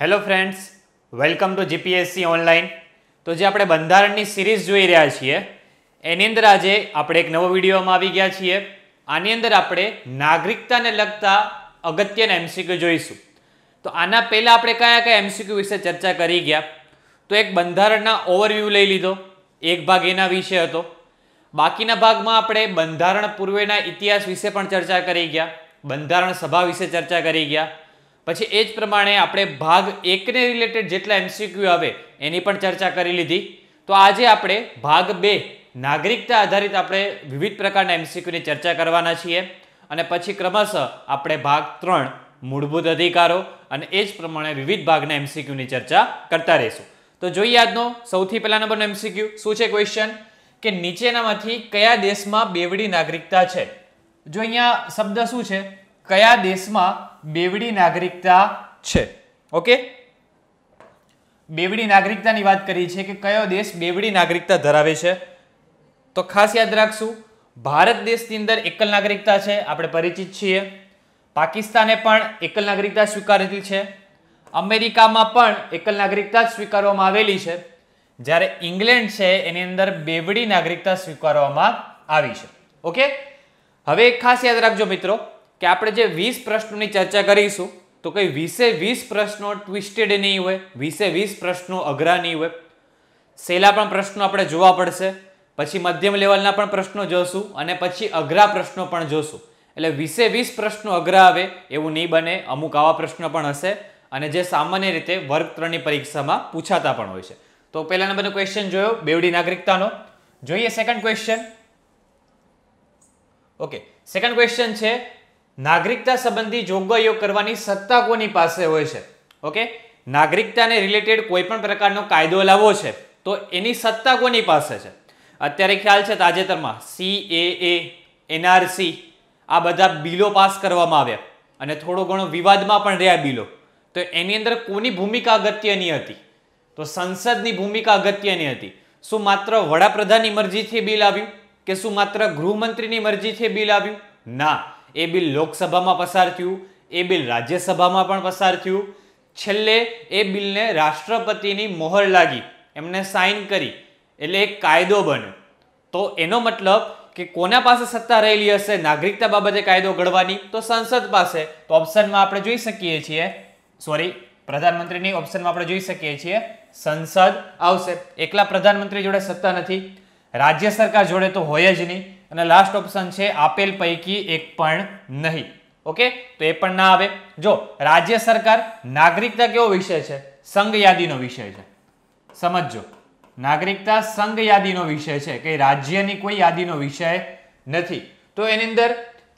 hello friends welcome to GPSC online તો જે આપણે બંધારણની સિરીઝ જોઈ રહ્યા છીએ એની અંદર આજે આપણે એક નવો વિડીયોમાં આવી ગયા છીએ આની અંદર આપણે નાગરિકતાને લગતા અગત્યના એમસીક્યુ જોઈશું તો આના પહેલાં આપણે કયા કયા એમસીક્યુ વિશે ચર્ચા કરી ગયા તો એક બંધારણના ઓવરવ્યૂ લઈ લીધો એક ભાગ એના વિશે હતો બાકીના ભાગમાં આપણે બંધારણ પૂર્વેના ઇતિહાસ વિશે પણ ચર્ચા કરી ગયા બંધારણ સભા વિશે ચર્ચા કરી ગયા પછી એ જ પ્રમાણે આપણે ભાગ એકને રિલેટેડ જેટલા એમસીક્યુ આવે એની પણ ચર્ચા કરી લીધી તો આજે આપણે ભાગ બે નાગરિકતા આધારિત આપણે વિવિધ પ્રકારના એમસીક્યુની ચર્ચા કરવાના છીએ અને પછી ક્રમશઃ આપણે ભાગ ત્રણ મૂળભૂત અધિકારો અને એ જ પ્રમાણે વિવિધ ભાગના એમસીક્યુની ચર્ચા કરતા રહીશું તો જોઈએ આજનો સૌથી પહેલા નંબરનો એમસીક્યુ શું છે ક્વેશ્ચન કે નીચેનામાંથી કયા દેશમાં બેવડી નાગરિકતા છે જો અહીંયા શબ્દ શું છે કયા દેશમાં બેવડી નાગરિકતા છે ઓકે બેવડી નાગરિકતાની વાત કરી છે કે કયો દેશ બેવડી નાગરિકતા ધરાવે છે તો ખાસ યાદ રાખશું ભારત દેશની અંદર એકલ નાગરિકતા છે આપણે પરિચિત છીએ પાકિસ્તાને પણ એકલ નાગરિકતા સ્વીકારેલી છે અમેરિકામાં પણ એકલ નાગરિકતા સ્વીકારવામાં આવેલી છે જ્યારે ઇંગ્લેન્ડ છે એની અંદર બેવડી નાગરિકતા સ્વીકારવામાં આવી છે ઓકે હવે ખાસ યાદ રાખજો મિત્રો કે આપણે જે વીસ પ્રશ્નોની ચર્ચા કરીશું તો કંઈ વીસે વીસ પ્રશ્નો ટ્વિસ્ટેડ નહીં હોય વીસે વીસ પ્રશ્નો અઘરા નહીં હોય સહેલા પણ પ્રશ્નો આપણે જોવા પડશે પછી મધ્યમ લેવલના પણ પ્રશ્નો જોશું અને પછી અઘરા પ્રશ્નો પણ જોશું એટલે વીસે વીસ પ્રશ્નો અઘરા આવે એવું નહીં બને અમુક આવા પ્રશ્નો પણ હશે અને જે સામાન્ય રીતે વર્ગ ત્રણની પરીક્ષામાં પૂછાતા પણ હોય છે તો પહેલા નંબરનો ક્વેશ્ચન જોયો બેવડી નાગરિકતાનો જોઈએ second question okay second question છે નાગરિકતા સંબંધી જોગવાઈઓ કરવાની સત્તા કોની પાસે હોય છે ઓકે નાગરિકતાને રિલેટેડ કોઈ પણ પ્રકારનો કાયદો લાવવો છે તો એની સત્તા કોની પાસે છે અત્યારે ખ્યાલ છે તાજેતરમાં સી એ એનઆરસી આ બધા બિલો પાસ કરવામાં આવ્યા અને થોડો ઘણો વિવાદમાં પણ રહ્યા બિલો તો એની અંદર કોની ભૂમિકા અગત્યની હતી તો સંસદની ભૂમિકા અગત્યની હતી શું માત્ર વડાપ્રધાનની મરજીથી બિલ આવ્યું કે શું માત્ર ગૃહમંત્રીની મરજીથી બિલ આવ્યું ના એ બિલ લોકસભામાં પસાર થયું એ બિલ રાજ્યસભામાં પણ પસાર થયું છેલ્લે એ બિલને રાષ્ટ્રપતિની મોહર લાગી એમને સાઇન કરી એટલે એક કાયદો બન્યો તો એનો મતલબ કે કોના પાસે સત્તા રહેલી હશે નાગરિકતા બાબતે કાયદો ઘડવાની તો સંસદ પાસે તો ઓપ્શનમાં આપણે જોઈ શકીએ છીએ સોરી પ્રધાનમંત્રીની ઓપ્શનમાં આપણે જોઈ શકીએ છીએ સંસદ આવશે એકલા પ્રધાનમંત્રી જોડે સત્તા નથી રાજ્ય સરકાર જોડે તો હોય જ નહીં અને લાસ્ટ ઓપ્શન છે આપેલ પૈકી એક પણ નહીં ઓકે તો એ પણ ના આવે જો રાજ્ય સરકાર નાગરિકતા કેવો વિષય છે સંઘ યાદીનો વિષય છે સમજો નાગરિકતા સંઘ યાદીનો વિષય છે કે રાજ્યની કોઈ યાદીનો વિષય નથી તો એની અંદર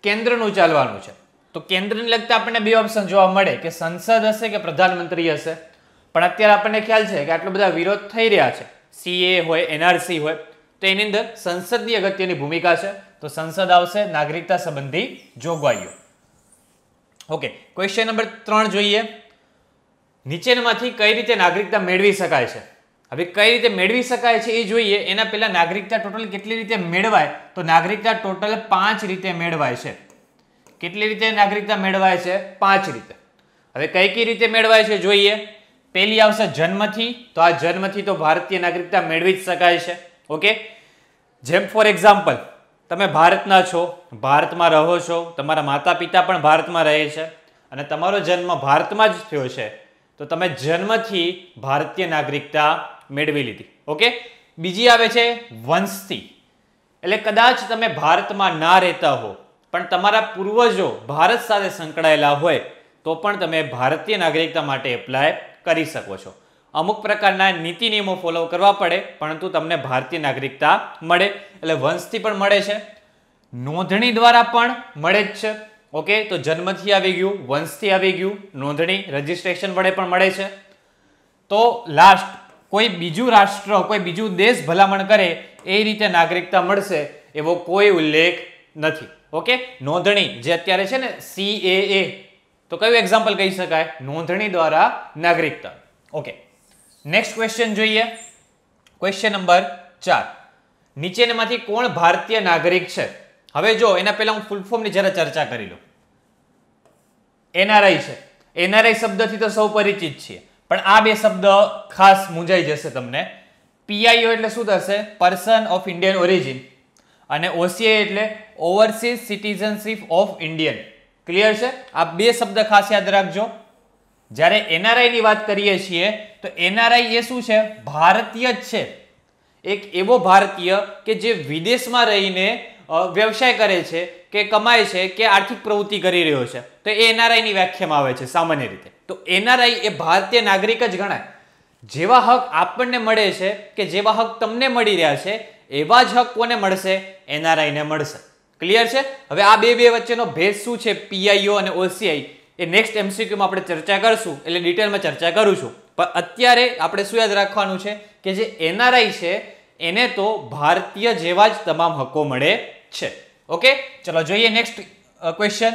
કેન્દ્રનું ચાલવાનું છે તો કેન્દ્રને લગતા આપણને બે ઓપ્શન જોવા મળે કે સંસદ હશે કે પ્રધાનમંત્રી હશે પણ અત્યારે આપણને ખ્યાલ છે કે આટલા બધા વિરોધ થઈ રહ્યા છે સીએ હોય એનઆરસી હોય તો એની અંદર સંસદની અગત્યની ભૂમિકા છે તો સંસદ આવશે નાગરિકતા સંબંધી જોગવાઈઓ ઓકે ક્વેશ્ચન નંબર ત્રણ જોઈએ નીચેનામાંથી કઈ રીતે નાગરિકતા મેળવી શકાય છે હવે કઈ રીતે મેળવી શકાય છે એ જોઈએ એના પહેલાં નાગરિકતા ટોટલ કેટલી રીતે મેળવાય તો નાગરિકતા ટોટલ પાંચ રીતે મેળવાય છે કેટલી રીતે નાગરિકતા મેળવાય છે પાંચ રીતે હવે કઈ કઈ રીતે મેળવાય છે જોઈએ પહેલી આવશે જન્મથી તો આ જન્મથી તો ભારતીય નાગરિકતા મેળવી જ શકાય છે ઓકે જેમ ફોર એક્ઝામ્પલ તમે ભારતના છો ભારતમાં રહો છો તમારા માતા પિતા પણ ભારતમાં રહે છે અને તમારો જન્મ ભારતમાં જ થયો છે તો તમે જન્મથી ભારતીય નાગરિકતા મેળવી લીધી ઓકે બીજી આવે છે વંશથી એટલે કદાચ તમે ભારતમાં ના રહેતા હો પણ તમારા પૂર્વજો ભારત સાથે સંકળાયેલા હોય તો પણ તમે ભારતીય નાગરિકતા માટે એપ્લાય કરી શકો છો અમુક પ્રકારના નીતિ નિયમો ફોલો કરવા પડે પરંતુ તમને ભારતીય નાગરિકતા મળે એટલે વંશથી પણ મળે છે નોંધણી દ્વારા પણ મળે જ છે ઓકે તો જન્મથી આવી ગયું વંશથી આવી ગયું નોંધણી રજીસ્ટ્રેશન વડે પણ મળે છે તો લાસ્ટ કોઈ બીજું રાષ્ટ્ર કોઈ બીજું દેશ ભલામણ કરે એ રીતે નાગરિકતા મળશે એવો કોઈ ઉલ્લેખ નથી ઓકે નોંધણી જે અત્યારે છે ને સીએએ તો કયું એક્ઝામ્પલ કહી શકાય નોંધણી દ્વારા નાગરિકતા ઓકે નેક્સ્ટ ક્વેશ્ચન જોઈએ ક્વેશ્ચન નંબર ચાર નીચેનામાંથી કોણ ભારતીય નાગરિક છે હવે જો એના પહેલા હું ફૂલ ફોર્મની જરા ચર્ચા કરી લઉં એનઆરઆઈ છે એનઆરઆઈ શબ્દથી તો સૌ પરિચિત છીએ પણ આ બે શબ્દ ખાસ મૂંઝાઈ જશે તમને પીઆઈઓ એટલે શું થશે પર્સન ઓફ ઇન્ડિયન ઓરિજિન અને ઓસીઆઈ એટલે overseas citizenship of Indian clear છે આ બે શબ્દ ખાસ યાદ રાખજો જ્યારે એનઆરઆઈની વાત કરીએ છીએ તો એનઆરઆઈ એ શું છે ભારતીય જ છે એક એવો ભારતીય કે જે વિદેશમાં રહીને વ્યવસાય કરે છે કે કમાય છે કે આર્થિક પ્રવૃત્તિ કરી રહ્યો છે તો એ એનઆરઆઈની વ્યાખ્યામાં આવે છે સામાન્ય રીતે તો એનઆરઆઈ એ ભારતીય નાગરિક જ ગણાય જેવા હક આપણને મળે છે કે જેવા હક તમને મળી રહ્યા છે એવા જ હક કોને મળશે એનઆરઆઈને મળશે ક્લિયર છે હવે આ બે બે વચ્ચેનો ભેદ શું છે પીઆઈઓ અને ઓસીઆઈ એ નેક્સ્ટ એમસીક્યુમાં આપણે ચર્ચા કરશું એટલે ડિટેલમાં ચર્ચા કરું છું પણ અત્યારે આપણે શું યાદ રાખવાનું છે કે જે એનઆરઆઈ છે એને તો ભારતીય જેવા જ તમામ હકો મળે છે ઓકે ચલો જોઈએ next question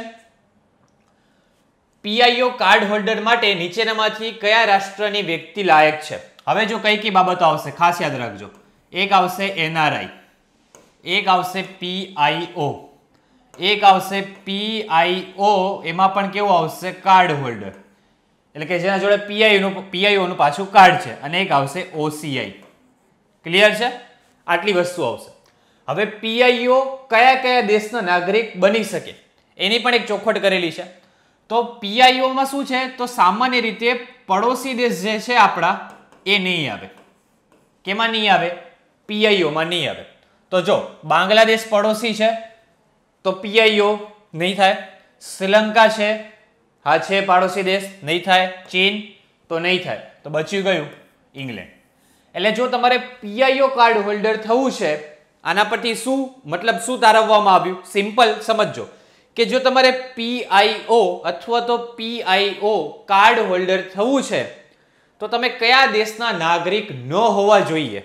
PIO card holder માટે નીચેનામાંથી કયા રાષ્ટ્રની વ્યક્તિ લાયક છે હવે જો કઈ કઈ બાબતો આવશે ખાસ યાદ રાખજો એક આવશે એનઆરઆઈ એક આવશે પીઆઈઓ એક આવશે પીઆઈઓ એમાં પણ કેવું આવશે કાર્ડ હોલ્ડર એટલે કે જેના જોડે પીઆઈનું પીઆઈઓનું પાછું કાર્ડ છે અને એક આવશે ઓસીઆઈ ક્લિયર છે આટલી વસ્તુ આવશે હવે પીઆઈઓ કયા કયા દેશનો નાગરિક બની શકે એની પણ એક ચોખવટ કરેલી છે તો પીઆઈઓમાં શું છે તો સામાન્ય રીતે પડોશી દેશ જે છે આપણા એ નહીં આવે કેમાં નહીં આવે પીઆઈઓમાં નહીં આવે તો જો બાંગ્લાદેશ પડોશી છે તો પીઆઈઓ નહીં થાય શ્રીલંકા છે હા છે પાડોશી દેશ નહીં થાય ચીન તો નહીં થાય તો બચ્યું ગયું ઇંગ્લેન્ડ એટલે જો તમારે પીઆઈઓ કાર્ડ હોલ્ડર થવું છે આના પરથી શું મતલબ શું તારવવામાં આવ્યું સિમ્પલ સમજો કે જો તમારે પીઆઈઓ અથવા તો પીઆઈઓ કાર્ડ હોલ્ડર થવું છે તો તમે કયા દેશના નાગરિક ન હોવા જોઈએ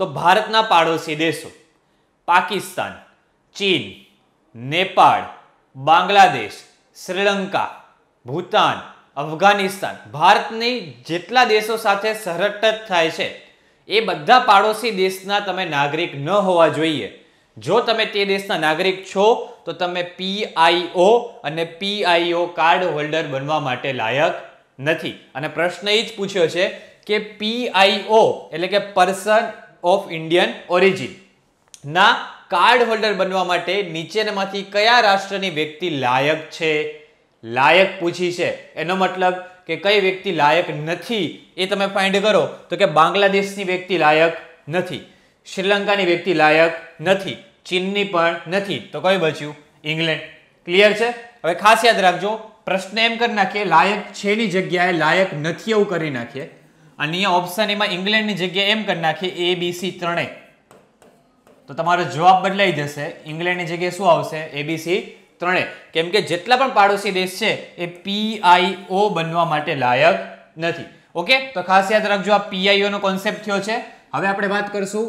તો ભારતના પાડોશી દેશો પાકિસ્તાન ચીન નેપાળ બાંગ્લાદેશ શ્રીલંકા ભૂતાન અફઘાનિસ્તાન ભારતની જેટલા દેશો સાથે સરહદ ટચ થાય છે એ બધા પાડોશી દેશના તમે નાગરિક ન હોવા જોઈએ જો તમે તે દેશના નાગરિક છો તો તમે પીઆઈઓ અને પીઆઈઓ કાર્ડ હોલ્ડર બનવા માટે લાયક નથી અને પ્રશ્ન એ જ પૂછ્યો છે કે પીઆઈઓ એટલે કે પર્સન ઓફ ઇન્ડિયન ઓરિજિન ના કાર્ડ હોલ્ડર બનવા માટે નીચેનામાંથી કયા રાષ્ટ્રની વ્યક્તિ લાયક છે લાયક પૂછી છે એનો મતલબ કે કઈ વ્યક્તિ લાયક નથી એ તમે ફાઇન્ડ કરો તો કે બાંગ્લાદેશની વ્યક્તિ લાયક નથી શ્રીલંકાની વ્યક્તિ લાયક નથી ચીનની પણ નથી તો કઈ બચ્યું ઇંગ્લેન્ડ ક્લિયર છે હવે ખાસ યાદ રાખજો પ્રશ્ન એમ કરી નાખીએ લાયક છે છેની જગ્યાએ લાયક નથી એવું કરી નાખીએ અને અહીંયા ઓપ્શન એમાં ઇંગ્લેન્ડની જગ્યાએ એમ કરી નાખીએ એ બી સી ત્રણેય તો તમારો જવાબ બદલાઈ જશે ઇંગ્લેન્ડની જગ્યાએ શું આવશે એબીસી ત્રણે કેમ કે જેટલા પણ પાડોશી દેશ છે એ પીઆઈઓ બનવા માટે લાયક નથી ઓકે તો ખાસ યાદ રાખજો આ પીઆઈઓનો કોન્સેપ્ટ થયો છે હવે આપણે વાત કરીશું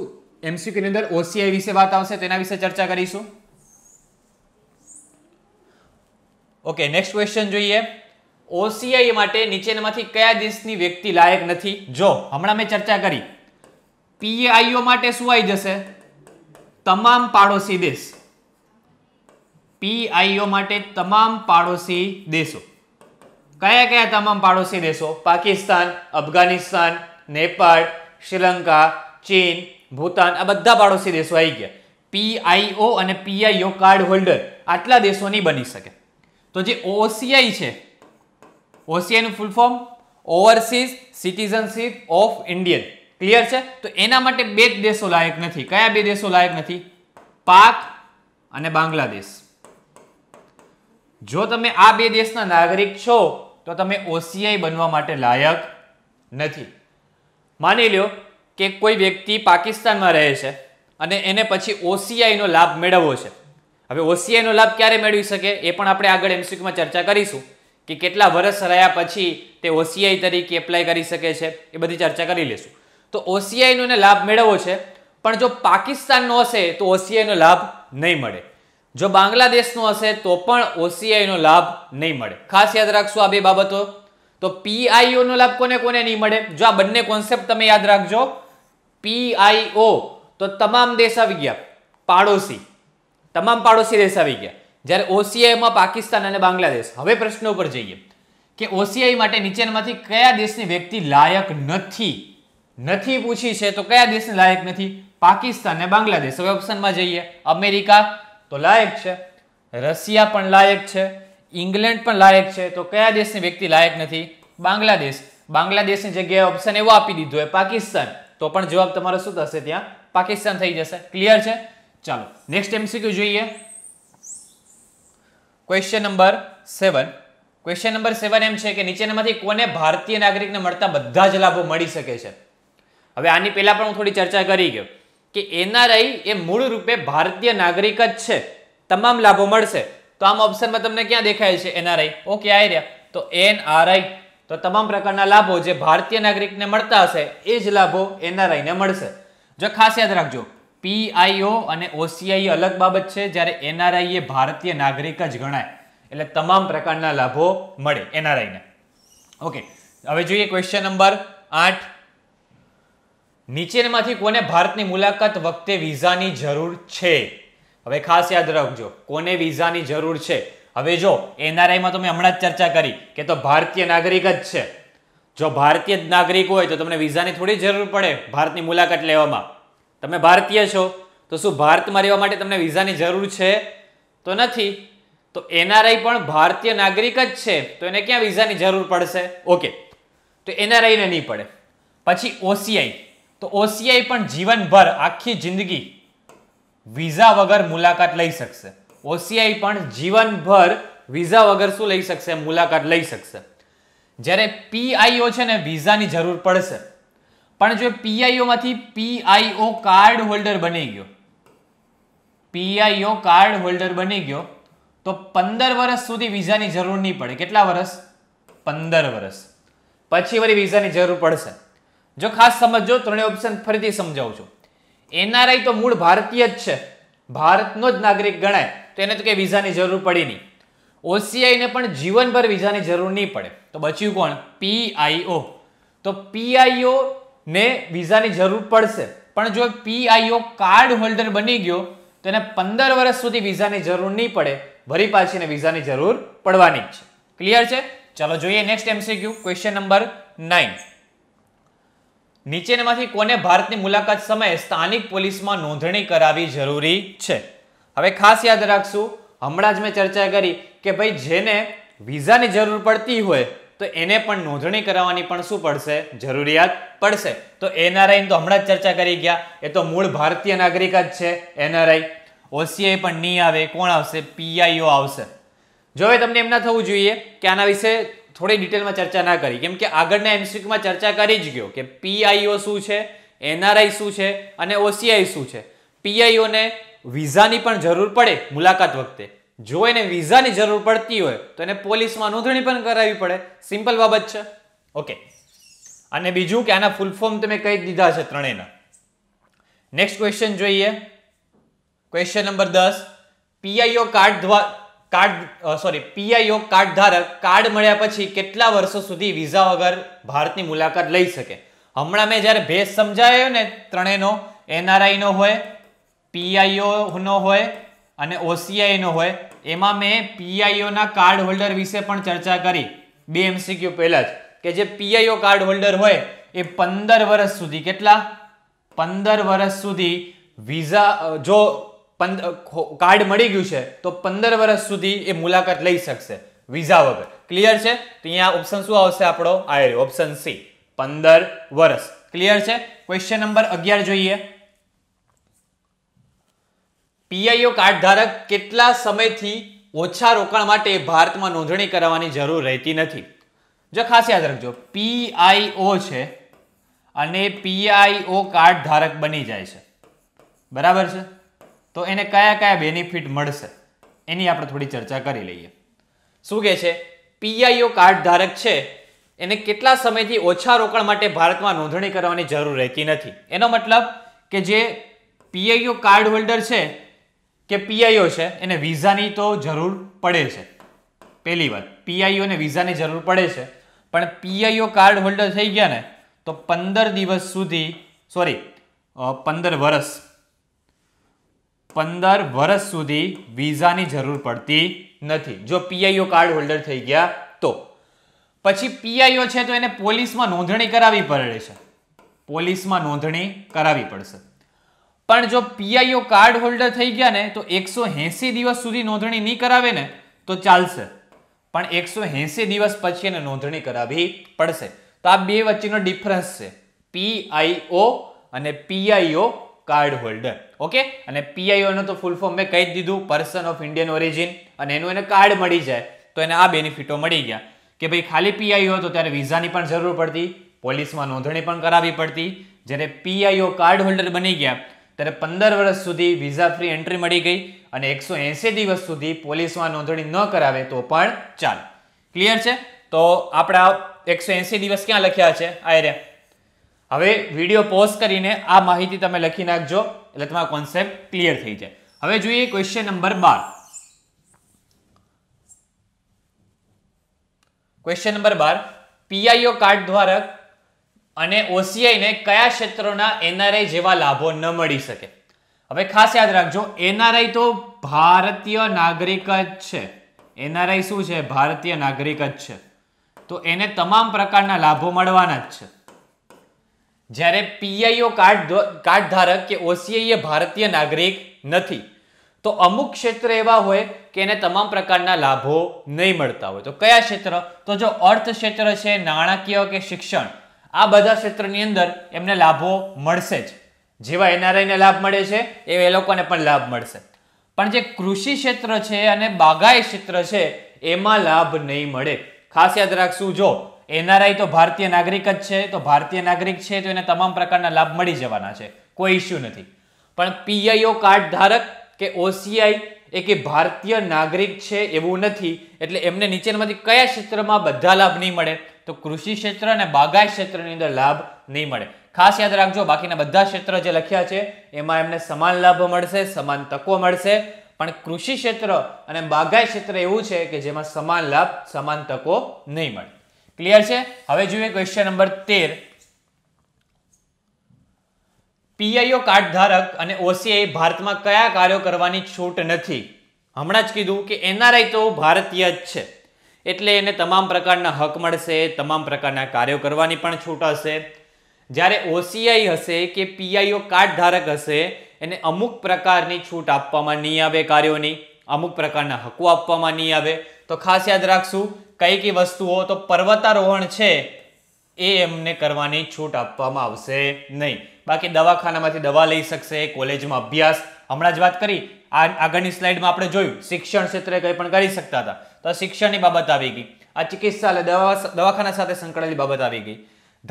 એમસીક્યુની અંદર ઓસીઆઈ વિશે વાત આવશે તેના વિશે ચર્ચા કરીશું ઓકે નેક્સ્ટ ક્વેશ્ચન જોઈએ ઓસીઆઈ માટે નીચેનામાંથી કયા દેશની વ્યક્તિ લાયક નથી જો હમણાં મેં ચર્ચા કરી પીઆઈઓ માટે શું આવી જશે તમામ પાડોશી દેશ પીઆઈઓ માટે તમામ પાડોશી દેશો કયા કયા તમામ પાડોશી દેશો પાકિસ્તાન અફઘાનિસ્તાન નેપાળ શ્રીલંકા ચીન ભૂતાન આ બધા પાડોશી દેશો આવી ગયા પીઆઈઓ અને પીઆઈઓ કાર્ડ હોલ્ડર આટલા દેશો નહીં બની શકે તો જે ઓસીઆઈ છે ઓસીઆઈનું full form overseas citizenship of Indian clear છે તો એના માટે બે જ દેશો લાયક નથી કયા બે દેશો લાયક નથી પાક અને બાંગ્લાદેશ જો તમે આ બે દેશના નાગરિક છો તો તમે ઓસીઆઈ બનવા માટે લાયક નથી માની લ્યો કે કોઈ વ્યક્તિ પાકિસ્તાનમાં રહે છે અને એને પછી ઓસીઆઈનો લાભ મેળવવો છે હવે ઓસીઆઈનો લાભ ક્યારે મેળવી શકે એ પણ આપણે આગળ એમસીક્યુમાં ચર્ચા કરીશું કે કેટલા વર્ષ રહ્યા પછી તે ઓસીઆઈ તરીકે એપ્લાય કરી શકે છે એ બધી ચર્ચા કરી લેશું તો ઓસીઆઈનો એને લાભ મેળવવો છે પણ જો પાકિસ્તાનનો હશે તો ઓસીઆઈનો લાભ નહીં મળે જો બાંગ્લાદેશનો હશે તો પણ ઓસીઆઈનો લાભ નહીં મળે ખાસ યાદ રાખશો આ બે બાબતો તો પીઆઈઓનો લાભ કોને કોને નહીં મળે જો આ બંને કોન્સેપ્ટ તમે યાદ રાખજો પીઆઈઓ તો તમામ દેશ આવી ગયા પાડોશી તમામ પાડોશી દેશ આવી ગયા જ્યારે ઓસીઆઈમાં પાકિસ્તાન અને બાંગ્લાદેશ હવે પ્રશ્ન ઉપર જઈએ કે ઓસીઆઈ માટે નીચેનામાંથી કયા દેશની વ્યક્તિ લાયક નથી નથી પૂછી છે તો કયા દેશને લાયક નથી પાકિસ્તાન ને બાંગ્લાદેશ હવે ઓપ્શનમાં જઈએ અમેરિકા તો લાયક છે રશિયા પણ લાયક છે ઇંગ્લેન્ડ પણ લાયક છે તો કયા દેશની વ્યક્તિ લાયક નથી બાંગ્લાદેશ બાંગ્લાદેશની જગ્યાએ ઓપ્શન એવો આપી દીધો હોય પાકિસ્તાન તો પણ જવાબ તમારો શું થશે ત્યાં પાકિસ્તાન થઈ જશે ક્લિયર છે ચાલો નેક્સ્ટ એમસીક્યુ જોઈએ question number seven question number seven એમ છે કે નીચેનામાંથી કોને ભારતીય નાગરિકને મળતા બધા જ લાભો મળી શકે છે હવે આની પહેલાં પણ હું થોડી ચર્ચા કરી ગયો કે એનઆરઆઈ એ મૂળ રૂપે ભારતીય નાગરિક જ છે તમામ લાભો મળશે તો આમ ઓપ્શનમાં તમને ક્યાં દેખાય છે એનઆરઆઈ ઓકે આવી રહ્યા તો એનઆરઆઈ તો તમામ પ્રકારના લાભો જે ભારતીય નાગરિકને મળતા હશે એ જ લાભો એનઆરઆઈને મળશે જો ખાસ યાદ રાખજો પીઆઈઓ અને ઓસીઆઈ અલગ બાબત છે જ્યારે એનઆરઆઈ એ ભારતીય નાગરિક જ ગણાય એટલે તમામ પ્રકારના લાભો મળે એનઆરઆઈને ઓકે હવે જોઈએ ક્વેશ્ચન નંબર આઠ નીચેનામાંથી કોને ભારતની મુલાકાત વખતે વિઝાની જરૂર છે હવે ખાસ યાદ રાખજો કોને વિઝાની જરૂર છે હવે જો એનઆરઆઈમાં તો મેં હમણાં જ ચર્ચા કરી કે તો ભારતીય નાગરિક જ છે જો ભારતીય નાગરિક હોય તો તમને વિઝાની થોડી જરૂર પડે ભારતની મુલાકાત લેવામાં તમે ભારતીય છો તો શું ભારતમાં રહેવા માટે તમને વિઝાની જરૂર છે તો નથી તો એનઆરઆઈ પણ ભારતીય નાગરિક જ છે તો એને ક્યાં વિઝાની જરૂર પડશે ઓકે તો એનઆરઆઈને નહીં પડે પછી ઓસીઆઈ તો ઓસીઆઈ પણ જીવનભર આખી જિંદગી વિઝા વગર મુલાકાત લઈ શકશે ઓસીઆઈ પણ જીવનભર વિઝા વગર શું લઈ શકશે મુલાકાત લઈ શકશે જ્યારે પીઆઈઓ છે ને વિઝાની જરૂર પડશે પણ જો પીઆઈઓમાંથી પીઆઈઓ કાર્ડ હોલ્ડર બની ગયો પીઆઈઓ કાર્ડ હોલ્ડર બની ગયો તો પંદર વર્ષ સુધી વિઝાની જરૂર નહીં પડે કેટલા વર્ષ પંદર વર્ષ પછી વળી વિઝાની જરૂર પડશે જો ખાસ સમજો ત્રણેય ઓપ્શન ફરીથી સમજાવું છું એનઆરઆઈ તો મૂળ ભારતીય જ છે ભારતનો જ નાગરિક ગણાય તો એને તો કંઈ વિઝાની જરૂર પડી નહીં ઓસીઆઈને પણ જીવનભર વિઝાની જરૂર નહીં પડે તો બચ્યું કોણ પીઆઈઓ તો પીઆઈઓ ને વિઝાની જરૂર પડશે પણ જો પીઆઈઓ કાર્ડ હોલ્ડર બની ગયો તો એને પંદર વર્ષ સુધી વિઝાની જરૂર નહીં પડે ભરી પાછીને વિઝાની જરૂર પડવાની જ છે ક્લિયર છે ચાલો જોઈએ next MCQ question number nine નીચેનામાંથી કોને ભારતની મુલાકાત સમયે સ્થાનિક પોલીસમાં નોંધણી કરાવી જરૂરી છે હવે ખાસ યાદ રાખશું હમણાં જ મેં ચર્ચા કરી કે ભાઈ જેને વિઝાની જરૂર પડતી હોય તો એને પણ નોંધણી કરાવવાની પણ શું પડશે જરૂરિયાત પડશે તો એનઆરઆઈ તો હમણાં જ ચર્ચા કરી ગયા એ તો મૂળ ભારતીય નાગરિક જ છે એનઆરઆઈ ઓસીઆઈ પણ નહીં આવે કોણ આવશે પીઆઈઓ આવશે જો હવે તમને એમ ના થવું જોઈએ કે આના વિશે થોડી ડિટેલમાં ચર્ચા ના કરી કેમ કે આગળના એમસીક્યુમાં ચર્ચા કરી જ ગયો કે પીઆઈઓ શું છે એનઆરઆઈ શું છે અને ઓસીઆઈ શું છે પીઆઈઓને વિઝાની પણ જરૂર પડે મુલાકાત વખતે જો એને વિઝાની જરૂર પડતી હોય તો એને પોલીસમાં નોંધણી પણ કરાવવી પડે સિમ્પલ બાબત છે ઓકે અને બીજું કે આના ફૂલ ફોર્મ તમે કહી દીધા છે ત્રણેયના નેક્સ્ટ ક્વેશ્ચન જોઈએ ક્વેશ્ચન નંબર દસ પીઆઈઓ કાર્ડ દ્વારા કાર્ડ સોરી પીઆઈઓ કાર્ડ ધારક કાર્ડ મળ્યા પછી કેટલા વર્ષો સુધી વિઝા વગર ભારતની મુલાકાત લઈ શકે હમણાં મેં જ્યારે ભેદ સમજાયો ને ત્રણેયનો એનઆરઆઈનો હોય પીઆઈઓનો હોય અને ઓસીઆઈનો હોય એમાં મેં પીઆઈઓના કાર્ડ હોલ્ડર વિશે પણ ચર્ચા કરી બે એમસીક્યુ પહેલાં જ કે જે પીઆઈઓ કાર્ડ હોલ્ડર હોય એ પંદર વર્ષ સુધી કેટલા પંદર વર્ષ સુધી વિઝા જો કાર્ડ મળી ગયું છે તો પંદર વર્ષ સુધી એ મુલાકાત લઈ શકશે વિઝા વગર ક્લિયર છે તો અહીંયા ઓપ્શન શું આવશે આપણો આ ઓપ્શન સી પંદર વર્ષ ક્લિયર છે ક્વેશ્ચન નંબર અગિયાર જોઈએ પીઆઈઓ કાર્ડ ધારક કેટલા સમયથી ઓછા રોકાણ માટે ભારતમાં નોંધણી કરાવવાની જરૂર રહેતી નથી જો ખાસ યાદ રાખજો પીઆઈઓ છે અને પીઆઈઓ કાર્ડ ધારક બની જાય છે બરાબર છે તો એને કયા કયા બેનિફિટ મળશે એની આપણે થોડી ચર્ચા કરી લઈએ શું કહે છે પીઆઈઓ કાર્ડ ધારક છે એને કેટલા સમયથી ઓછા રોકાણ માટે ભારતમાં નોંધણી કરવાની જરૂર રહેતી નથી એનો મતલબ કે જે પીઆઈઓ કાર્ડ હોલ્ડર છે કે પીઆઈઓ છે એને વિઝાની તો જરૂર પડે છે પહેલી વાત પીઆઈઓને વિઝાની જરૂર પડે છે પણ પીઆઈઓ કાર્ડ હોલ્ડર થઈ ગયા ને તો પંદર દિવસ સુધી સોરી પંદર વર્ષ પંદર વર્ષ સુધી વિઝાની જરૂર પડતી નથી જો પીઆઈઓ કાર્ડ હોલ્ડર થઈ ગયા તો પછી પીઆઈઓ છે તો એને પોલીસમાં નોંધણી કરાવી પડે છે પોલીસમાં નોંધણી કરાવી પડશે પણ જો પીઆઈઓ કાર્ડ હોલ્ડર થઈ ગયા ને તો એકસો દિવસ સુધી નોંધણી નહીં કરાવે ને તો ચાલશે પણ એકસો દિવસ પછી એને નોંધણી કરાવી પડશે તો આ બે વચ્ચેનો ડિફરન્સ છે પીઆઈઓ અને પીઆઈઓ કાર્ડ હોલ્ડર ઓકે અને પીઆઈઓનું તો ફૂલ ફોર્મ મેં કહી દીધું પર્સન ઓફ ઇન્ડિયન ઓરિજિન અને એનું એને કાર્ડ મળી જાય તો એને આ બેનિફિટો મળી ગયા કે ભાઈ ખાલી પીઆઈઓ તો ત્યારે વિઝાની પણ જરૂર પડતી પોલીસમાં નોંધણી પણ કરાવવી પડતી જ્યારે પીઆઈઓ કાર્ડ હોલ્ડર બની ગયા ત્યારે પંદર વર્ષ સુધી વિઝા ફ્રી એન્ટ્રી મળી ગઈ અને એકસો દિવસ સુધી પોલીસમાં નોંધણી ન કરાવે તો પણ ચાલ ક્લિયર છે તો આપણા એકસો દિવસ ક્યાં લખ્યા છે આ હવે વિડીયો પોઝ કરીને આ માહિતી તમે લખી નાખજો એટલે તમારો કોન્સેપ્ટ ક્લિયર થઈ જાય હવે જોઈએ ક્વેશ્ચન નંબર બાર ક્વેશ્ચન નંબર બાર પીઆઈઓ કાર્ડ દ્વારા અને ઓસીઆઈને કયા ક્ષેત્રોના એનઆરઆઈ જેવા લાભો ન મળી શકે હવે ખાસ યાદ રાખજો એનઆરઆઈ તો ભારતીય નાગરિક જ છે એનઆરઆઈ શું છે ભારતીય નાગરિક જ છે તો એને તમામ પ્રકારના લાભો મળવાના જ છે જ્યારે પીઆઈઓ કાર્ડ કાર્ડ ધારક કે ઓસીઆઈ એ ભારતીય નાગરિક નથી તો અમુક ક્ષેત્ર એવા હોય કે એને તમામ પ્રકારના લાભો નહીં મળતા હોય તો કયા ક્ષેત્ર તો જો અર્થ ક્ષેત્ર છે નાણાકીય કે શિક્ષણ આ બધા ક્ષેત્રની અંદર એમને લાભો મળશે જ જેવા એનઆરઆઈને લાભ મળે છે એ એ લોકોને પણ લાભ મળશે પણ જે કૃષિ ક્ષેત્ર છે અને બાગાય ક્ષેત્ર છે એમાં લાભ નહીં મળે ખાસ યાદ રાખશું જો એનઆરઆઈ તો ભારતીય નાગરિક જ છે તો ભારતીય નાગરિક છે તો એને તમામ પ્રકારના લાભ મળી જવાના છે કોઈ ઇસ્યુ નથી પણ પીઆઈઓ કાર્ડ ધારક કે ઓસીઆઈ એ કે ભારતીય નાગરિક છે એવું નથી એટલે એમને નીચેનામાંથી કયા ક્ષેત્રમાં બધા લાભ નહીં મળે તો કૃષિ ક્ષેત્ર અને બાગાયત ક્ષેત્રની અંદર લાભ નહીં મળે ખાસ યાદ રાખજો બાકીના બધા ક્ષેત્ર જે લખ્યા છે એમાં એમને સમાન લાભ મળશે સમાન તકો મળશે પણ કૃષિ ક્ષેત્ર અને બાગાયત ક્ષેત્ર એવું છે કે જેમાં સમાન લાભ સમાન તકો નહીં મળે ક્લિયર છે હવે જોઈએ ક્વેશ્ચન નંબર તેર પીઆઈઓ કાર્ડ ધારક અને ઓસીઆઈ ભારતમાં કયા કાર્યો કરવાની છૂટ નથી હમણાં જ કીધું કે એનઆરઆઈ તો ભારતીય જ છે એટલે એને તમામ પ્રકારના હક મળશે તમામ પ્રકારના કાર્યો કરવાની પણ છૂટ હશે જ્યારે ઓસીઆઈ હશે કે પીઆઈઓ કાર્ડ ધારક હશે એને અમુક પ્રકારની છૂટ આપવામાં નહીં આવે કાર્યોની અમુક પ્રકારના હકો આપવામાં નહીં આવે તો ખાસ યાદ રાખશું કઈ કઈ વસ્તુઓ તો પર્વતારોહણ છે એ એમને કરવાની છૂટ આપવામાં આવશે નહીં બાકી દવાખાનામાંથી દવા લઈ શકશે કોલેજમાં અભ્યાસ હમણાં જ વાત કરી આ આગળની સ્લાઇડમાં આપણે જોયું શિક્ષણ ક્ષેત્રે કંઈ પણ કરી શકતા હતા તો શિક્ષણની બાબત આવી ગઈ આ ચિકિત્સાલય દવા દવાખાના સાથે સંકળાયેલી બાબત આવી ગઈ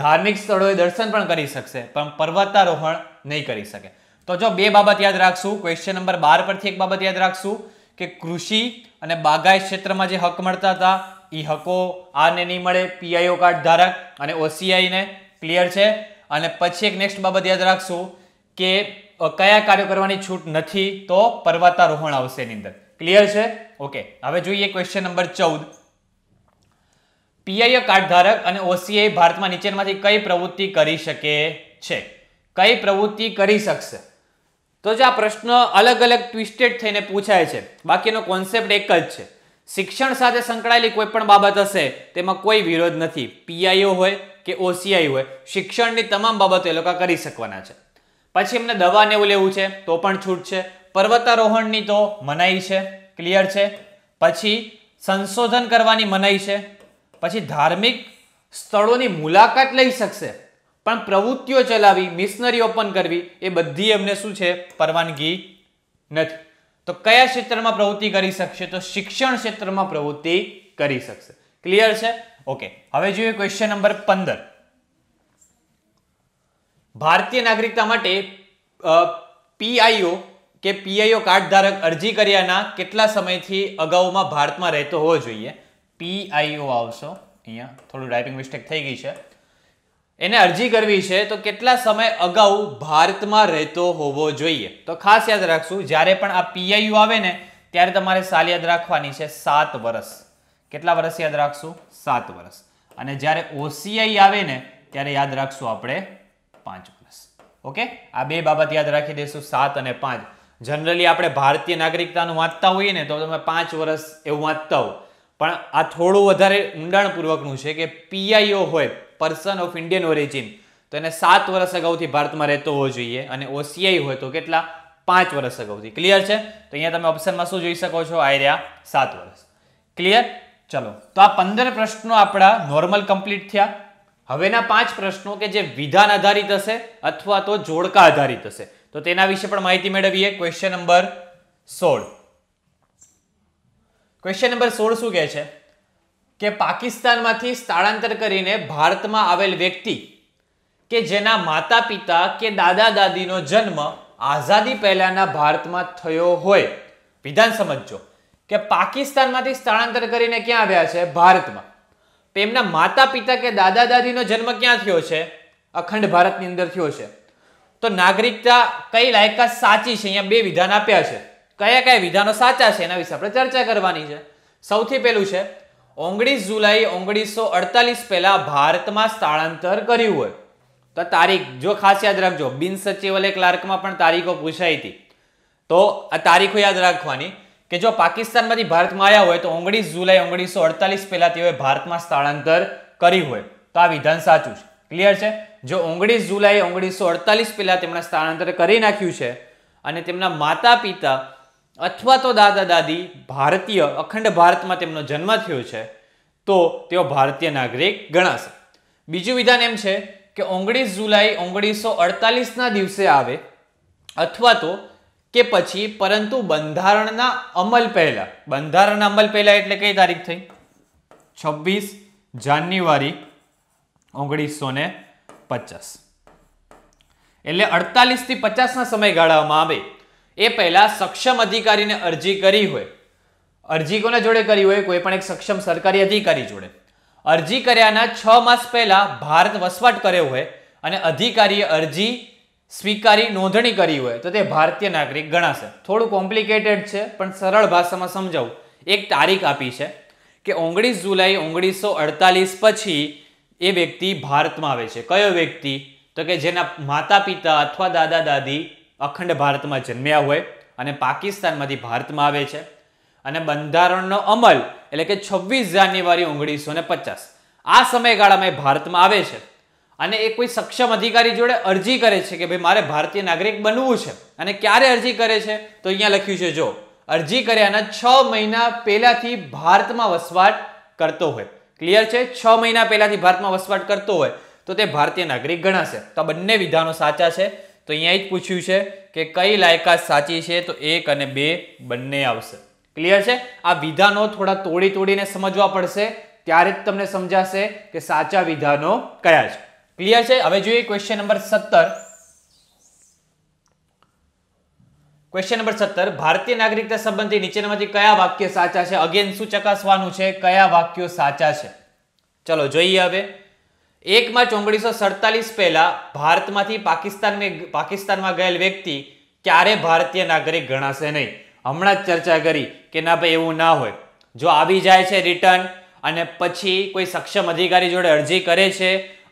ધાર્મિક સ્થળોએ દર્શન પણ કરી શકશે પણ પર્વતારોહણ નહીં કરી શકે તો જો બે બાબત યાદ રાખશું ક્વેશ્ચન નંબર બાર પરથી એક બાબત યાદ રાખશું કે કૃષિ અને બાગાયત ક્ષેત્રમાં જે હક મળતા હતા એ હકો આને નહીં મળે પીઆઈઓ કાર્ડ ધારક અને ઓસીઆઈને ક્લિયર છે અને પછી એક નેક્સ્ટ બાબત યાદ રાખશું કે કયા કાર્યો કરવાની છૂટ નથી તો પર્વતારોહણ આવશે એની અંદર ક્લિયર છે ઓકે હવે જોઈએ ક્વેશ્ચન નંબર ચૌદ પીઆઈઓ કાર્ડ ધારક અને ઓસીઆઈ ભારતમાં નીચેમાંથી કઈ પ્રવૃત્તિ કરી શકે છે કઈ પ્રવૃત્તિ કરી શકશે તો જે આ પ્રશ્ન અલગ અલગ ટ્વિસ્ટેડ થઈને પૂછાય છે બાકીનો કોન્સેપ્ટ એક જ છે શિક્ષણ સાથે સંકળાયેલી કોઈ પણ બાબત હશે તેમાં કોઈ વિરોધ નથી પીઆઈઓ હોય કે ઓસીઆઈ હોય શિક્ષણની તમામ બાબતો એ લોકો કરી શકવાના છે પછી એમને દવાને એવું લેવું છે તો પણ છૂટ છે પર્વતારોહણની તો મનાઈ છે ક્લિયર છે પછી સંશોધન કરવાની મનાઈ છે પછી ધાર્મિક સ્થળોની મુલાકાત લઈ શકશે પણ પ્રવૃત્તિઓ ચલાવી મિશનરી ઓપન કરવી એ બધી એમને શું છે પરવાનગી નથી તો કયા ક્ષેત્રમાં પ્રવૃત્તિ કરી શકશે તો શિક્ષણ ક્ષેત્રમાં પ્રવૃત્તિ કરી શકશે ક્લિયર છે ઓકે હવે જોઈએ ક્વેશ્ચન નંબર પંદર ભારતીય નાગરિકતા માટે પીઆઈઓ કે પીઆઈઓ કાર્ડ ધારક અરજી કર્યાના કેટલા સમયથી અગાઉમાં ભારતમાં રહેતો હોવો જોઈએ પીઆઈઓ આવશો અહીંયા થોડું ટાઈપિંગ મિસ્ટેક થઈ ગઈ છે એને અરજી કરવી છે તો કેટલા સમય અગાઉ ભારતમાં રહેતો હોવો જોઈએ તો ખાસ યાદ રાખશું જ્યારે પણ આ પીઆઈયુ આવે ને ત્યારે તમારે સાલ યાદ રાખવાની છે સાત વર્ષ કેટલા વર્ષ યાદ રાખશું સાત વર્ષ અને જ્યારે ઓસીઆઈ આવે ને ત્યારે યાદ રાખશું આપણે પાંચ વર્ષ ઓકે આ બે બાબત યાદ રાખી દઈશું સાત અને પાંચ જનરલી આપણે ભારતીય નાગરિકતાનું વાંચતા હોઈએ ને તો તમે પાંચ વર્ષ એવું વાંચતા હો પણ આ થોડું વધારે ઊંડાણપૂર્વકનું છે કે પીઆઈઓ હોય પર્સન ઓફ ઇન્ડિયન ઓરિજિન તો એને સાત વર્ષ અગાઉથી ભારતમાં રહેતો હોવો જોઈએ અને ઓસીઆઈ હોય તો કેટલા પાંચ વર્ષ અગાઉથી ક્લિયર છે તો અહીંયા તમે ઓપ્શનમાં શું જોઈ શકો છો આ સાત વર્ષ ક્લિયર ચલો તો આ પંદર પ્રશ્નો આપણા નોર્મલ કમ્પ્લીટ થયા હવેના પાંચ પ્રશ્નો કે જે વિધાન આધારિત હશે અથવા તો જોડકા આધારિત હશે તો તેના વિશે પણ માહિતી મેળવીએ ક્વેશ્ચન નંબર સોળ ક્વેશ્ચન નંબર સોળ શું કહે છે કે પાકિસ્તાનમાંથી સ્થળાંતર કરીને ભારતમાં આવેલ વ્યક્તિ કે જેના માતા પિતા કે દાદા દાદીનો જન્મ આઝાદી પહેલાના ભારતમાં થયો હોય વિધાન સમજો કે પાકિસ્તાનમાંથી સ્થળાંતર કરીને ક્યાં આવ્યા છે ભારતમાં તો એમના માતા પિતા કે દાદા દાદીનો જન્મ ક્યાં થયો છે અખંડ ભારતની અંદર થયો છે તો નાગરિકતા કઈ લાયકાત સાચી છે અહીંયા બે વિધાન આપ્યા છે કયા કયા વિધાનો સાચા છે એના વિશે આપણે ચર્ચા કરવાની છે સૌથી પહેલું છે ઓગણીસ જુલાઈ ઓગણીસો અડતાલીસ પહેલાં ભારતમાં સ્થળાંતર કર્યું હોય તો તારીખ જો ખાસ યાદ રાખજો બિન સચિવાલય ક્લાર્કમાં પણ તારીખો પૂછાઈ હતી તો આ તારીખો યાદ રાખવાની કે જો પાકિસ્તાનમાંથી ભારતમાં આવ્યા હોય તો ઓગણીસ જુલાઈ ઓગણીસો અડતાલીસ પહેલા તેઓએ ભારતમાં સ્થળાંતર કરી હોય તો આ વિધાન સાચું છે ક્લિયર છે જો ઓગણીસ જુલાઈ ઓગણીસો અડતાલીસ પહેલાં તેમણે સ્થળાંતર કરી નાખ્યું છે અને તેમના માતા પિતા અથવા તો દાદા દાદી ભારતીય અખંડ ભારતમાં તેમનો જન્મ થયો છે તો તેઓ ભારતીય નાગરિક ગણાશે બીજું વિધાન એમ છે કે ઓગણીસ જુલાઈ ઓગણીસો અડતાલીસના દિવસે આવે અથવા તો કે પછી પરંતુ બંધારણના અમલ પહેલા બંધારણના અમલ પહેલા એટલે કઈ તારીખ થઈ છવ્વીસ જાન્યુઆરી ઓગણીસો પચાસ એટલે અડતાલીસથી પચાસના સમયગાળામાં આવે એ પહેલાં સક્ષમ અધિકારીને અરજી કરી હોય અરજી કોના જોડે કરી હોય કોઈ પણ એક સક્ષમ સરકારી અધિકારી જોડે અરજી કર્યાના છ માસ પહેલાં ભારત વસવાટ કર્યો હોય અને અધિકારીએ અરજી સ્વીકારી નોંધણી કરી હોય તો તે ભારતીય નાગરિક ગણાશે થોડું કોમ્પ્લિકેટેડ છે પણ સરળ ભાષામાં સમજાવું એક તારીખ આપી છે કે ઓગણીસ જુલાઈ ઓગણીસો અડતાલીસ પછી એ વ્યક્તિ ભારતમાં આવે છે કયો વ્યક્તિ તો કે જેના માતા પિતા અથવા દાદા દાદી અખંડ ભારતમાં જન્મ્યા હોય અને પાકિસ્તાનમાંથી ભારતમાં આવે છે અને બંધારણનો અમલ એટલે કે છવ્વીસ જાન્યુઆરી ઓગણીસો ને પચાસ આ સમયગાળામાં ભારતમાં આવે છે અને એ કોઈ સક્ષમ અધિકારી જોડે અરજી કરે છે કે ભાઈ મારે ભારતીય નાગરિક બનવું છે અને ક્યારે અરજી કરે છે તો અહીંયા લખ્યું છે જો અરજી કર્યાના છ મહિના પહેલાથી ભારતમાં વસવાટ કરતો હોય ક્લિયર છે છ મહિના પહેલાથી ભારતમાં વસવાટ કરતો હોય તો તે ભારતીય નાગરિક ગણાશે તો આ બંને વિધાનો સાચા છે તો અહીંયા જ પૂછ્યું છે કે કઈ લાયકાત સાચી છે તો એક અને બે બંને આવશે ક્લિયર છે આ વિધાનો થોડા તોડી તોડીને સમજવા પડશે ત્યારે જ તમને સમજાશે કે સાચા વિધાનો કયા છે ક્લિયર છે હવે જોઈએ ક્વેશ્ચન નંબર સત્તર ક્વેશ્ચન નંબર સત્તર ભારતીય નાગરિકતા સંબંધી નીચેનામાંથી કયા વાક્ય સાચા છે અગેન શું ચકાસવાનું છે કયા વાક્યો સાચા છે ચલો જોઈએ હવે એકમાં માર્ચ ઓગણીસો સડતાલીસ પહેલાં ભારતમાંથી પાકિસ્તાન પાકિસ્તાનમાં ગયેલ વ્યક્તિ ક્યારે ભારતીય નાગરિક ગણાશે નહીં હમણાં જ ચર્ચા કરી કે ના ભાઈ એવું ના હોય જો આવી જાય છે રિટર્ન અને પછી કોઈ સક્ષમ અધિકારી જોડે અરજી કરે છે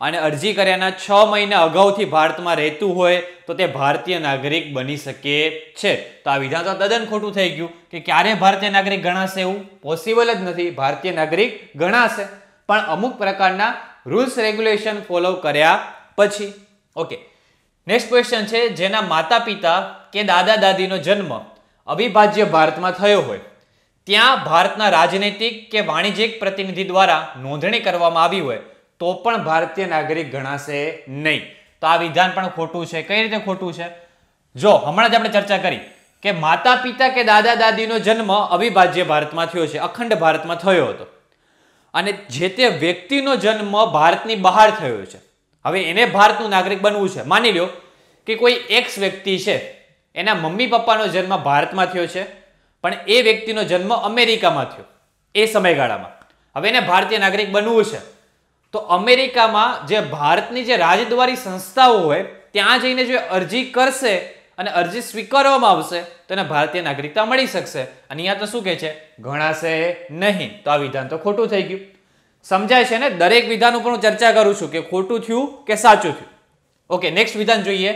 અને અરજી કર્યાના છ મહિના અગાઉથી ભારતમાં રહેતું હોય તો તે ભારતીય નાગરિક બની શકે છે તો આ વિધાન તદ્દન ખોટું થઈ ગયું કે ક્યારે ભારતીય નાગરિક ગણાશે એવું પોસિબલ જ નથી ભારતીય નાગરિક ગણાશે પણ અમુક પ્રકારના રૂલ્સ રેગ્યુલેશન ફોલો કર્યા પછી ઓકે નેક્સ્ટ ક્વેશ્ચન છે જેના માતા પિતા કે દાદા દાદીનો જન્મ અવિભાજ્ય ભારતમાં થયો હોય ત્યાં ભારતના રાજનૈતિક કે વાણિજ્યિક પ્રતિનિધિ દ્વારા નોંધણી કરવામાં આવી હોય તો પણ ભારતીય નાગરિક ગણાશે નહીં તો આ વિધાન પણ ખોટું છે કઈ રીતે ખોટું છે જો હમણાં જ આપણે ચર્ચા કરી કે માતા પિતા કે દાદા દાદીનો જન્મ અવિભાજ્ય ભારતમાં થયો છે અખંડ ભારતમાં થયો હતો અને જે તે વ્યક્તિનો જન્મ ભારતની બહાર થયો છે હવે એને ભારતનું નાગરિક બનવું છે માની લો કે કોઈ એક્સ વ્યક્તિ છે એના મમ્મી પપ્પાનો જન્મ ભારતમાં થયો છે પણ એ વ્યક્તિનો જન્મ અમેરિકામાં થયો એ સમયગાળામાં હવે એને ભારતીય નાગરિક બનવું છે તો અમેરિકામાં જે ભારતની જે રાજદ્વારી સંસ્થાઓ હોય ત્યાં જઈને જો અરજી કરશે અને અરજી સ્વીકારવામાં આવશે તો એને ભારતીય નાગરિકતા મળી શકશે અને અહીંયા તો શું કહે છે ગણાશે નહીં તો આ વિધાન તો ખોટું થઈ ગયું સમજાય છે ને દરેક વિધાન ઉપર હું ચર્ચા કરું છું કે ખોટું થયું કે સાચું થયું ઓકે નેક્સ્ટ વિધાન જોઈએ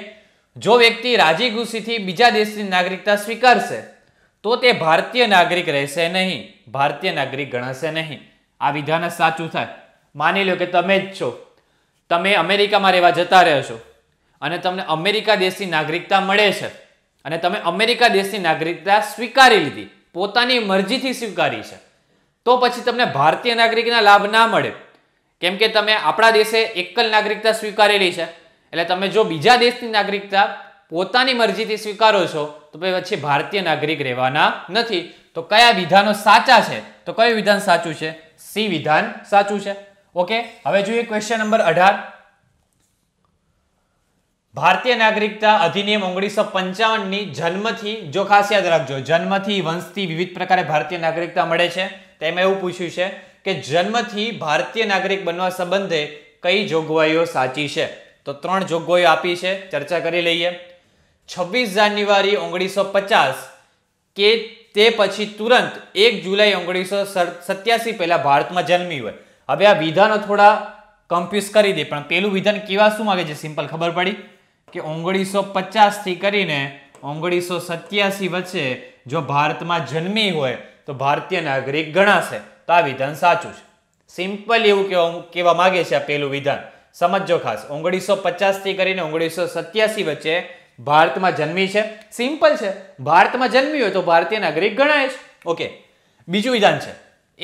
જો વ્યક્તિ રાજી ગુસીથી બીજા દેશની નાગરિકતા સ્વીકારશે તો તે ભારતીય નાગરિક રહેશે નહીં ભારતીય નાગરિક ગણાશે નહીં આ વિધાન સાચું થાય માની લો કે તમે જ છો તમે અમેરિકામાં રહેવા જતા રહ્યો છો અને તમને અમેરિકા દેશની નાગરિકતા મળે છે અને તમે અમેરિકા દેશની નાગરિકતા સ્વીકારી લીધી પોતાની મરજીથી સ્વીકારી છે તો પછી તમને ભારતીય નાગરિકના લાભ ના મળે કેમ કે તમે આપણા દેશે એકલ નાગરિકતા સ્વીકારેલી છે એટલે તમે જો બીજા દેશની નાગરિકતા પોતાની મરજીથી સ્વીકારો છો તો પછી ભારતીય નાગરિક રહેવાના નથી તો કયા વિધાનો સાચા છે તો કયું વિધાન સાચું છે સી વિધાન સાચું છે ઓકે હવે જોઈએ ક્વેશ્ચન નંબર અઢાર ભારતીય નાગરિકતા અધિનિયમ ઓગણીસો પંચાવનની જન્મથી જો ખાસ યાદ રાખજો જન્મથી વંશથી વિવિધ પ્રકારે ભારતીય નાગરિકતા મળે છે તેમાં એવું પૂછ્યું છે કે જન્મથી ભારતીય નાગરિક બનવા સંબંધે કઈ જોગવાઈઓ સાચી છે તો ત્રણ જોગવાઈઓ આપી છે ચર્ચા કરી લઈએ છવ્વીસ જાન્યુઆરી ઓગણીસો પચાસ કે તે પછી તુરંત એક જુલાઈ ઓગણીસો સત્યાસી પહેલાં ભારતમાં જન્મી હોય હવે આ વિધાનો થોડા કમ્પ્યુઝ કરી દે પણ પેલું વિધાન કેવા શું માગે છે સિમ્પલ ખબર પડી કે ઓગણીસો પચાસથી કરીને ઓગણીસો સત્યાસી વચ્ચે જો ભારતમાં જન્મી હોય તો ભારતીય નાગરિક ગણાશે તો આ વિધાન સાચું છે સિમ્પલ એવું કહેવા કહેવા માગે છે આ પેલું વિધાન સમજો ખાસ ઓગણીસો પચાસથી કરીને ઓગણીસો સત્યાસી વચ્ચે ભારતમાં જન્મી છે સિમ્પલ છે ભારતમાં જન્મી હોય તો ભારતીય નાગરિક ગણાય છે ઓકે બીજું વિધાન છે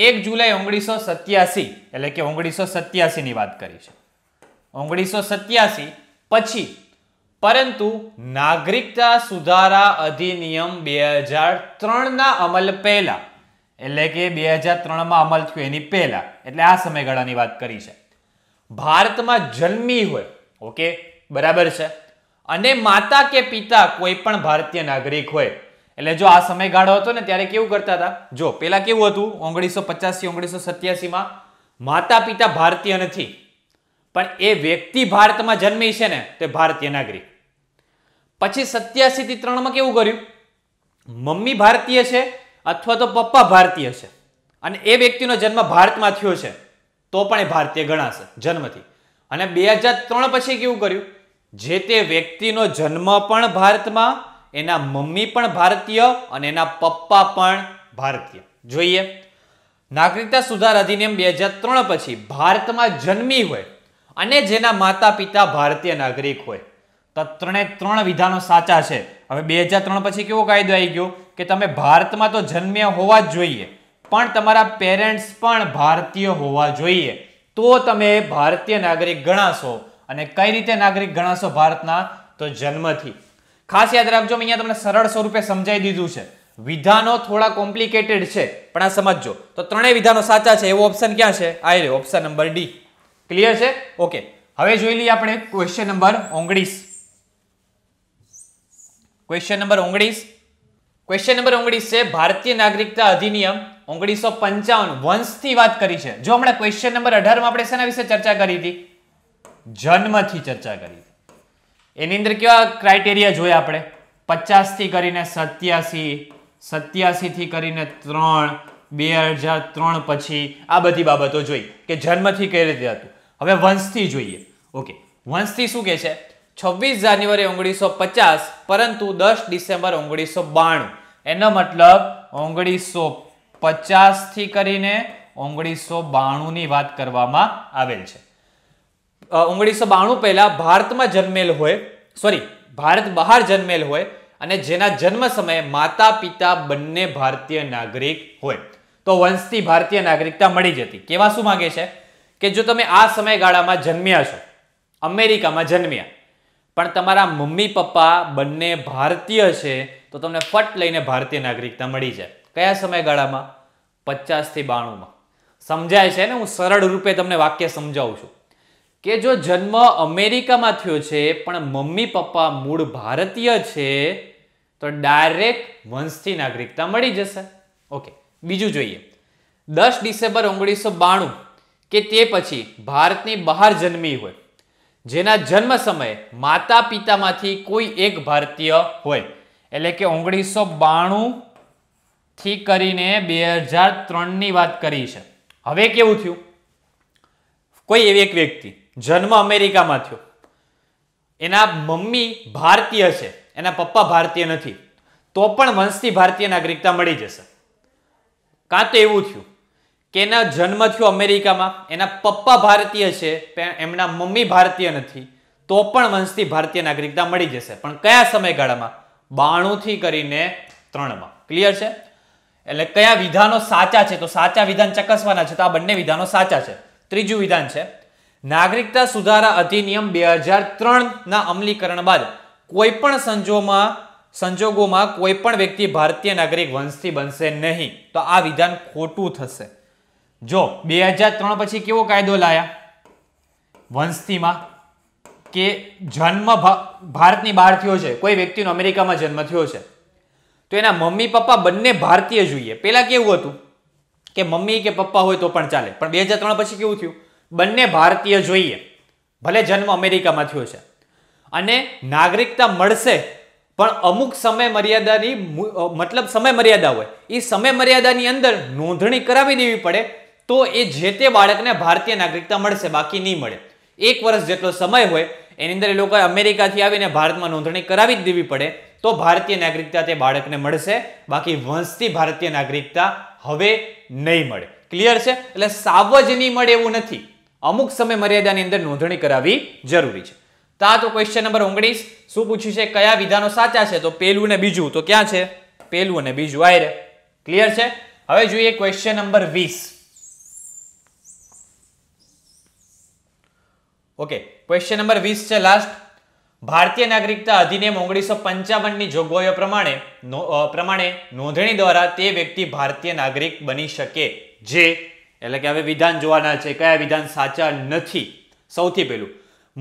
એક જુલાઈ ઓગણીસો સત્યાસી એટલે કે ઓગણીસો સત્યાસીની વાત કરી છે ઓગણીસો સત્યાસી પછી પરંતુ નાગરિકતા સુધારા અધિનિયમ બે હજાર ત્રણના અમલ પહેલા એટલે કે બે હજાર ત્રણમાં અમલ થયો એની પહેલા એટલે આ સમયગાળાની વાત કરી છે ભારતમાં જન્મી હોય ઓકે બરાબર છે અને માતા કે પિતા કોઈ પણ ભારતીય નાગરિક હોય એટલે જો આ સમયગાળો હતો ને ત્યારે કેવું કરતા હતા જો પેલા કેવું હતું ઓગણીસો પચાસી ઓગણીસો સત્યાસીમાં માતા પિતા ભારતીય નથી પણ એ વ્યક્તિ ભારતમાં જન્મી છે ને તે ભારતીય નાગરિક પછી સત્યાસી થી ત્રણમાં કેવું કર્યું મમ્મી ભારતીય છે અથવા તો પપ્પા ભારતીય છે અને એ વ્યક્તિનો જન્મ ભારતમાં થયો છે તો પણ એ ભારતીય ગણાશે જન્મથી અને બે હજાર ત્રણ પછી કેવું કર્યું જે તે વ્યક્તિનો જન્મ પણ ભારતમાં એના મમ્મી પણ ભારતીય અને એના પપ્પા પણ ભારતીય જોઈએ નાગરિકતા સુધાર અધિનિયમ બે હજાર ત્રણ પછી ભારતમાં જન્મી હોય અને જેના માતા પિતા ભારતીય નાગરિક હોય તો ત્રણે ત્રણ વિધાનો સાચા છે હવે બે હજાર ત્રણ પછી કેવો કાયદો આવી ગયો કે તમે ભારતમાં તો જન્મ્યા હોવા જ જોઈએ પણ તમારા પેરેન્ટ્સ પણ ભારતીય હોવા જોઈએ તો તમે ભારતીય નાગરિક ગણાશો અને કઈ રીતે નાગરિક ગણાશો ભારતના તો જન્મથી ખાસ યાદ રાખજો અહીંયા તમને સરળ સ્વરૂપે સમજાવી દીધું છે વિધાનો થોડા કોમ્પ્લિકેટેડ છે પણ આ સમજો તો ત્રણેય વિધાનો સાચા છે એવો ઓપ્શન ક્યાં છે આ રે ઓપ્શન નંબર ડી ક્લિયર છે ઓકે હવે જોઈ લઈએ આપણે ક્વેશ્ચન નંબર ઓગણીસ ક્વેશ્ચન નંબર ઓગણીસ ક્વેશ્ચન નંબર ઓગણીસ છે ભારતીય નાગરિકતા અધિનિયમ ઓગણીસો પંચાવન વંશથી વાત કરી છે જો હમણાં ક્વેશ્ચન નંબર અઢારમાં આપણે શેના વિશે ચર્ચા કરી હતી જન્મથી ચર્ચા કરી એની અંદર કેવા ક્રાઇટેરિયા જોયા આપણે પચાસથી કરીને સત્યાસી સત્યાસીથી કરીને ત્રણ બે હજાર ત્રણ પછી આ બધી બાબતો જોઈ કે જન્મથી કઈ રીતે હતું હવે વંશથી જોઈએ ઓકે વંશથી શું કહે છે છવ્વીસ જાન્યુઆરી ઓગણીસો પચાસ પરંતુ દસ ડિસેમ્બર ઓગણીસો બાણું એનો મતલબ ઓગણીસો પચાસથી કરીને ઓગણીસો બાણુંની વાત કરવામાં આવેલ છે ઓગણીસો બાણું પહેલાં ભારતમાં જન્મેલ હોય સોરી ભારત બહાર જન્મેલ હોય અને જેના જન્મ સમયે માતા પિતા બંને ભારતીય નાગરિક હોય તો વંશથી ભારતીય નાગરિકતા મળી જતી કેવા શું માગે છે કે જો તમે આ સમયગાળામાં જન્મ્યા છો અમેરિકામાં જન્મ્યા પણ તમારા મમ્મી પપ્પા બંને ભારતીય છે તો તમને ફટ લઈને ભારતીય નાગરિકતા મળી જાય કયા સમયગાળામાં પચાસથી બાણુંમાં સમજાય છે ને હું સરળ રૂપે તમને વાક્ય સમજાવું છું કે જો જન્મ અમેરિકામાં થયો છે પણ મમ્મી પપ્પા મૂળ ભારતીય છે તો ડાયરેક્ટ વંશથી નાગરિકતા મળી જશે ઓકે બીજું જોઈએ દસ ડિસેમ્બર ઓગણીસો બાણું કે તે પછી ભારતની બહાર જન્મી હોય જેના જન્મ સમયે માતા પિતામાંથી કોઈ એક ભારતીય હોય એટલે કે ઓગણીસો બાણું થી કરીને બે હજાર ત્રણની વાત કરી છે હવે કેવું થયું કોઈ એવી એક વ્યક્તિ જન્મ અમેરિકામાં થયો એના મમ્મી ભારતીય છે એના પપ્પા ભારતીય નથી તો પણ વંશથી ભારતીય નાગરિકતા મળી જશે કાં તો એવું થયું કે એના જન્મ થયો અમેરિકામાં એના પપ્પા ભારતીય છે એમના મમ્મી ભારતીય નથી તો પણ વંશથી ભારતીય નાગરિકતા મળી જશે પણ કયા સમયગાળામાં બાણુંથી કરીને ત્રણમાં ક્લિયર છે એટલે કયા વિધાનો સાચા છે તો સાચા વિધાન ચકસવાના છે તો આ બંને વિધાનો સાચા છે ત્રીજું વિધાન છે નાગરિકતા સુધારા અધિનિયમ બે હજાર ત્રણના અમલીકરણ બાદ કોઈપણ સંજોગોમાં સંજોગોમાં કોઈપણ વ્યક્તિ ભારતીય નાગરિક વંશથી બનશે નહીં તો આ વિધાન ખોટું થશે જો બે હજાર ત્રણ પછી કેવો કાયદો લાયા વંશથીમાં કે જન્મ ભારતની બહાર થયો છે કોઈ વ્યક્તિનો અમેરિકામાં જન્મ થયો છે તો એના મમ્મી પપ્પા બંને ભારતીય જોઈએ પહેલાં કેવું હતું કે મમ્મી કે પપ્પા હોય તો પણ ચાલે પણ બે હજાર ત્રણ પછી કેવું થયું બંને ભારતીય જોઈએ ભલે જન્મ અમેરિકામાં થયો છે અને નાગરિકતા મળશે પણ અમુક સમય મર્યાદાની મતલબ સમય મર્યાદા હોય એ સમય મર્યાદાની અંદર નોંધણી કરાવી દેવી પડે તો એ જે તે બાળકને ભારતીય નાગરિકતા મળશે બાકી નહીં મળે એક વર્ષ જેટલો સમય હોય એની અંદર એ લોકોએ અમેરિકાથી આવીને ભારતમાં નોંધણી કરાવી જ દેવી પડે તો ભારતીય નાગરિકતા તે બાળકને મળશે બાકી વંશથી ભારતીય નાગરિકતા હવે નહીં મળે ક્લિયર છે એટલે સાવજ નહીં મળે એવું નથી અમુક સમય મર્યાદાની અંદર નોંધણી કરાવી જરૂરી છે તા તો ક્વેશ્ચન નંબર ઓગણીસ શું પૂછ્યું છે કયા વિધાનો સાચા છે તો પહેલું ને બીજું તો ક્યાં છે પહેલું અને બીજું આયરે ક્લિયર છે હવે જોઈએ ક્વેશ્ચન નંબર વીસ ઓકે ક્વેશ્ચન નંબર વીસ છે લાસ્ટ ભારતીય નાગરિકતા અધિનિયમ ઓગણીસો પંચાવનની જોગવાઈઓ પ્રમાણે પ્રમાણે નોંધણી દ્વારા તે વ્યક્તિ ભારતીય નાગરિક બની શકે જે એટલે કે હવે વિધાન જોવાના છે કયા વિધાન સાચા નથી સૌથી પહેલું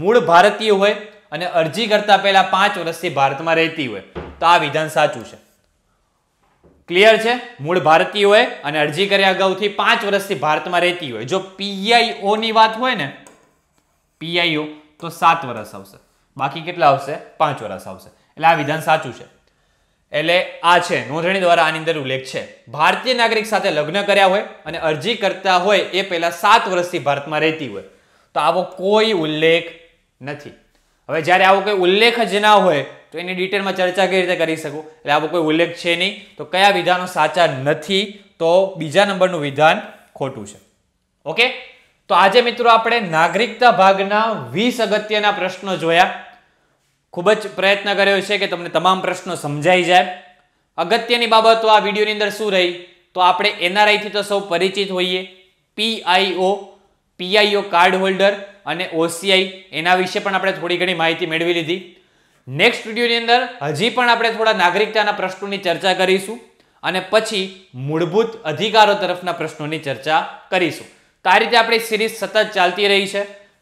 મૂળ ભારતીય હોય અને અરજી કરતા પહેલા પાંચ વર્ષથી ભારતમાં રહેતી હોય તો આ વિધાન સાચું છે ક્લિયર છે મૂળ ભારતીય હોય અને અરજી કર્યા અગાઉથી પાંચ વર્ષથી ભારતમાં રહેતી હોય જો પીઆઈઓની વાત હોય ને પીઆઈઓ તો સાત વર્ષ આવશે બાકી કેટલા આવશે પાંચ વર્ષ આવશે એટલે આ વિધાન સાચું છે એટલે આ છે નોંધણી દ્વારા આની અંદર ઉલ્લેખ છે ભારતીય નાગરિક સાથે લગ્ન કર્યા હોય અને અરજી કરતા હોય એ પહેલા સાત વર્ષથી ભારતમાં રહેતી હોય તો આવો કોઈ ઉલ્લેખ નથી હવે જ્યારે આવો કોઈ ઉલ્લેખ જ ના હોય તો એની ડિટેલમાં ચર્ચા કઈ રીતે કરી શકું એટલે આવો કોઈ ઉલ્લેખ છે નહીં તો કયા વિધાનો સાચા નથી તો બીજા નંબરનું વિધાન ખોટું છે ઓકે તો આજે મિત્રો આપણે નાગરિકતા ભાગના વીસ અગત્યના પ્રશ્નો જોયા ખૂબ જ પ્રયત્ન કર્યો છે કે તમને તમામ પ્રશ્નો સમજાઈ જાય અગત્યની બાબતો આ વિડીયોની અંદર શું રહી તો આપણે એનઆરઆઈથી તો સૌ પરિચિત હોઈએ પીઆઈઓ પીઆઈઓ કાર્ડ હોલ્ડર અને ઓસીઆઈ એના વિશે પણ આપણે થોડી ઘણી માહિતી મેળવી લીધી નેક્સ્ટ વિડીયોની અંદર હજી પણ આપણે થોડા નાગરિકતાના પ્રશ્નોની ચર્ચા કરીશું અને પછી મૂળભૂત અધિકારો તરફના પ્રશ્નોની ચર્ચા કરીશું તો આ રીતે આપણી સિરીઝ સતત ચાલતી રહી છે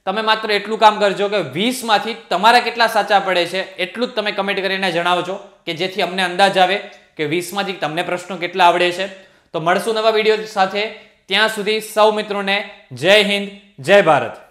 તમે માત્ર એટલું કામ કરજો કે વીસમાંથી તમારા કેટલા સાચા પડે છે એટલું જ તમે કમેન્ટ કરીને જણાવજો કે જેથી અમને અંદાજ આવે કે વીસમાંથી તમને પ્રશ્નો કેટલા આવડે છે તો મળશું નવા વિડીયો સાથે ત્યાં સુધી સૌ મિત્રોને જય હિન્દ જય ભારત